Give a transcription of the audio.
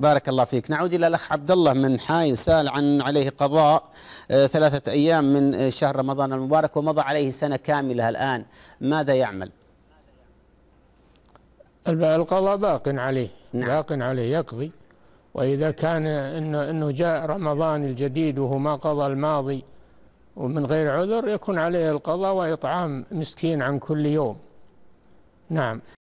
بارك الله فيك نعود إلى الأخ عبد الله من حاي سأل عن عليه قضاء آه، ثلاثة أيام من آه، شهر رمضان المبارك ومضى عليه سنة كاملة الآن ماذا يعمل القضاء باق عليه نعم. باق عليه يقضي وإذا كان إنه, إنه جاء رمضان الجديد وهو ما قضى الماضي ومن غير عذر يكون عليه القضاء وإطعام مسكين عن كل يوم نعم